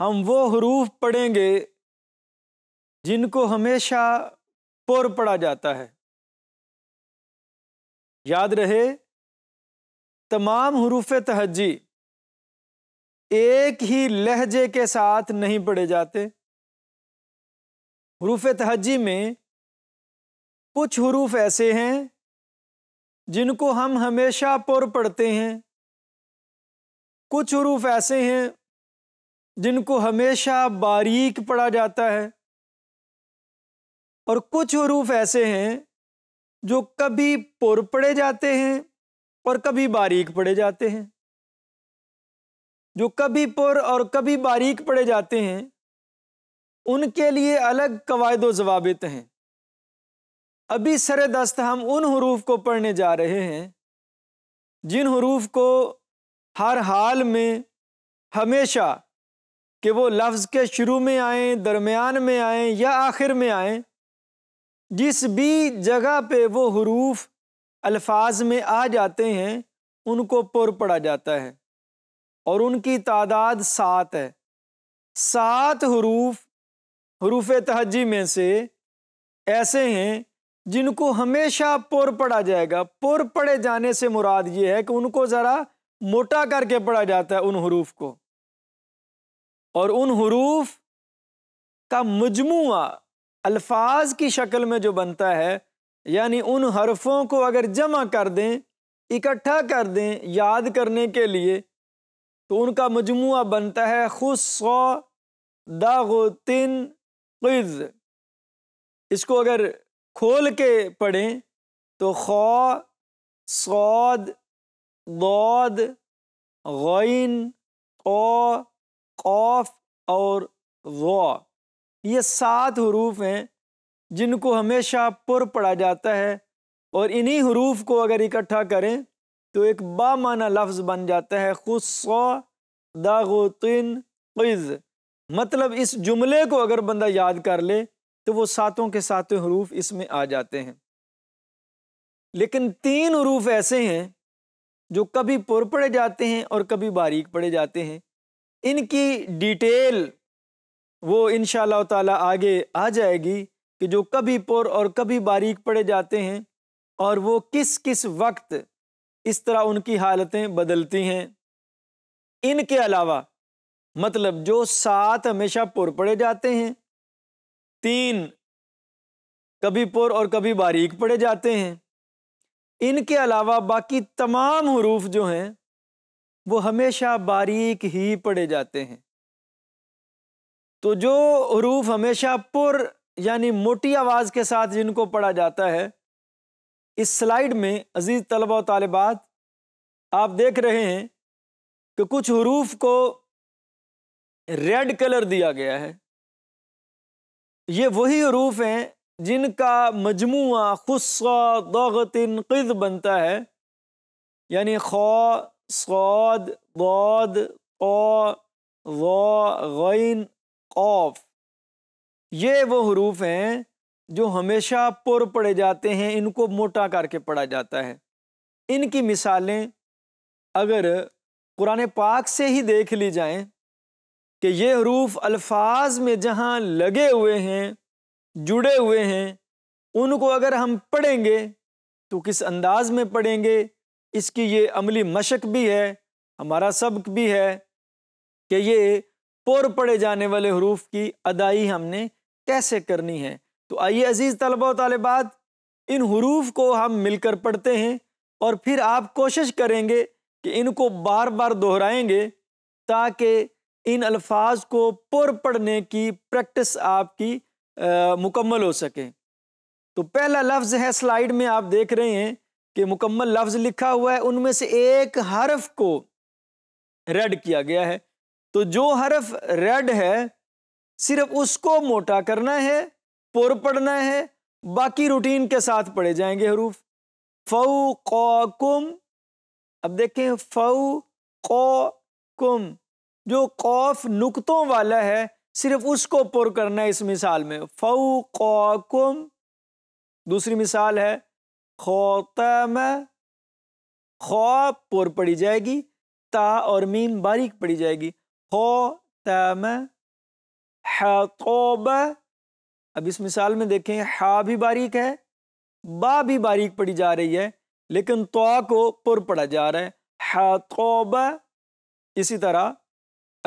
हम वो हरूफ पढ़ेंगे जिनको हमेशा पुर पढ़ा जाता है याद रहे तमाम हरूफ तहजी एक ही लहजे के साथ नहीं पढ़े जाते हरूफ तहजी में कुछ हरूफ ऐसे हैं जिनको हम हमेशा पुर पढ़ते हैं कुछ हरूफ ऐसे हैं जिनको हमेशा बारीक पढ़ा जाता है और कुछ हरूफ ऐसे हैं जो कभी पुर पढ़े जाते हैं और कभी बारीक पढ़े जाते हैं जो कभी पुर और कभी बारीक पढ़े जाते हैं उनके लिए अलग कवायद जवाबित हैं अभी सर दस्त हम उन हरूफ को पढ़ने जा रहे हैं जिन हरूफ को हर हाल में हमेशा कि वो लफ्ज़ के शुरू में आए दरमियान में आए या आखिर में आए जिस भी जगह पे वो हरूफ अल्फाज में आ जाते हैं उनको पुर पड़ा जाता है और उनकी तादाद सात है सात हरूफ हरूफ तहजी में से ऐसे हैं जिनको हमेशा पुर पड़ा जाएगा पुर पड़े जाने से मुराद ये है कि उनको ज़रा मोटा करके पढ़ा जाता है उन हरूफ को और उन हरूफ का मजमू अल्फाज की शक्ल में जो बनता है यानी उन हरफों को अगर जमा कर दें इकट्ठा कर दें याद करने के लिए तो उनका मजमू बनता है खुस्ो तिन क्ज इसको अगर खोल के पढ़ें तो खौ सौद गौद गौन ओ कौफ और व ये सात हरूफ हैं जिनको हमेशा पुर पढ़ा जाता है और इन्हीं हरूफ को अगर इकट्ठा करें तो एक बामाना लफ्ज़ बन जाता है खुद दागोतिन क़िज़ मतलब इस जुमले को अगर बंदा याद कर ले तो वो सातों के सातों हरूफ इसमें आ जाते हैं लेकिन तीन हरूफ ऐसे हैं जो कभी पुर पड़े जाते हैं और कभी बारीक पड़े जाते हैं इनकी डिटेल वो इन ताला आगे आ जाएगी कि जो कभी पुर और कभी बारीक पड़े जाते हैं और वो किस किस वक्त इस तरह उनकी हालतें बदलती हैं इनके अलावा मतलब जो सात हमेशा पुर पड़े जाते हैं तीन कभी पुर और कभी बारीक पड़े जाते हैं इनके अलावा बाकी तमाम हरूफ जो हैं वो हमेशा बारीक ही पढ़े जाते हैं तो जो हरूफ हमेशा पुर यानी मोटी आवाज़ के साथ जिनको पढ़ा जाता है इस स्लाइड में अजीज़ तलबा तालबात आप देख रहे हैं कि कुछ हरूफ को रेड कलर दिया गया है ये वही हरूफ हैं जिनका मजमू खुस्सा क़द बनता है यानी खौ صاد ضاد قا ضا गैन कौफ ये वो हरूफ हैं जो हमेशा पुर पढ़े जाते हैं इनको मोटा करके पढ़ा जाता है इनकी मिसालें अगर कुरान पाक से ही देख ली जाएं कि ये हरूफ अल्फाज में जहाँ लगे हुए हैं जुड़े हुए हैं उनको अगर हम पढ़ेंगे तो किस अंदाज में पढ़ेंगे इसकी ये अमली मशक भी है हमारा सबक भी है कि ये पोर पढ़े जाने वाले हरूफ की अदाई हमने कैसे करनी है तो आइए अजीज़ तलबा तलबात इन हरूफ को हम मिलकर पढ़ते हैं और फिर आप कोशिश करेंगे कि इनको बार बार दोहराएंगे ताकि इन अल्फाज को पुर पढ़ने की प्रैक्टिस आपकी आ, मुकम्मल हो सके तो पहला लफ्ज़ है स्लाइड में आप देख रहे हैं कि मुकम्मल लफ्ज़ लिखा हुआ है उनमें से एक हरफ को रेड किया गया है तो जो हरफ रेड है सिर्फ उसको मोटा करना है पुर पढ़ना है बाकी रूटीन के साथ पढ़े जाएंगे हरूफ फ़ऊ कौकुम अब देखें कौ कौकुम जो कौफ नुकतों वाला है सिर्फ उसको पुर करना है इस मिसाल में फ़ऊ कौकुम दूसरी मिसाल है खोतम खौ पुर पड़ी जाएगी ता और मीम बारीक पड़ी जाएगी तम हतोब अब इस मिसाल में देखें हा भी बारीक है बा भी बारीक पड़ी जा रही है लेकिन तो को पुर पड़ा जा रहा है हतोब इसी तरह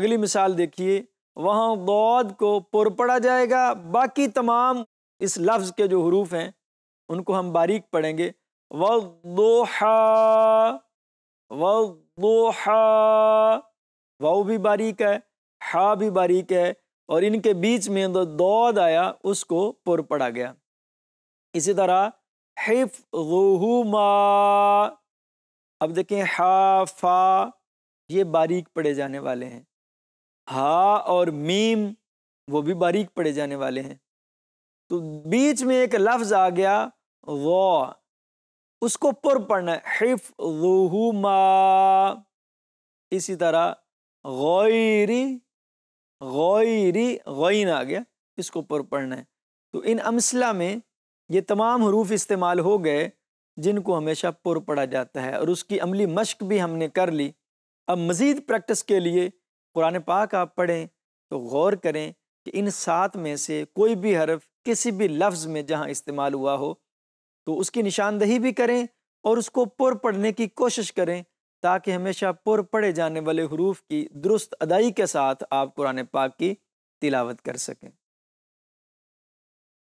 अगली मिसाल देखिए वहाँ दौद को पुर पड़ा जाएगा बाकी तमाम इस लफ्ज़ के जो हरूफ हैं उनको हम बारीक पढ़ेंगे वोहा वोहा वाऊ भी बारीक है हा भी बारीक है और इनके बीच में जो दौद आया उसको पुर पड़ा गया इसी तरह हिफ गुहुमा अब देखें हा फा ये बारीक पढ़े जाने वाले हैं हा और मीम वो भी बारीक पढ़े जाने वाले हैं तो बीच में एक लफ्ज़ आ गया व उसको पुर पढ़ना है हिफ रूहुमा इसी तरह गौरी गौरी गौन आ गया इसको पुर पढ़ना है तो इन अमसला में ये तमाम हरूफ इस्तेमाल हो गए जिनको हमेशा पुर पढ़ा जाता है और उसकी अमली मश्क भी हमने कर ली अब मज़ीद प्रैक्टिस के लिए कुरान पाक आप पढ़ें तो गौर करें कि इन सात में से कोई भी हरफ किसी भी लफ्ज़ में जहाँ इस्तेमाल हुआ हो तो उसकी निशानदही भी करें और उसको पुर पढ़ने की कोशिश करें ताकि हमेशा पुर पढ़े जाने वाले हरूफ की दुरुस्त अदाई के साथ आप कुरान पाक की तिलावत कर सकें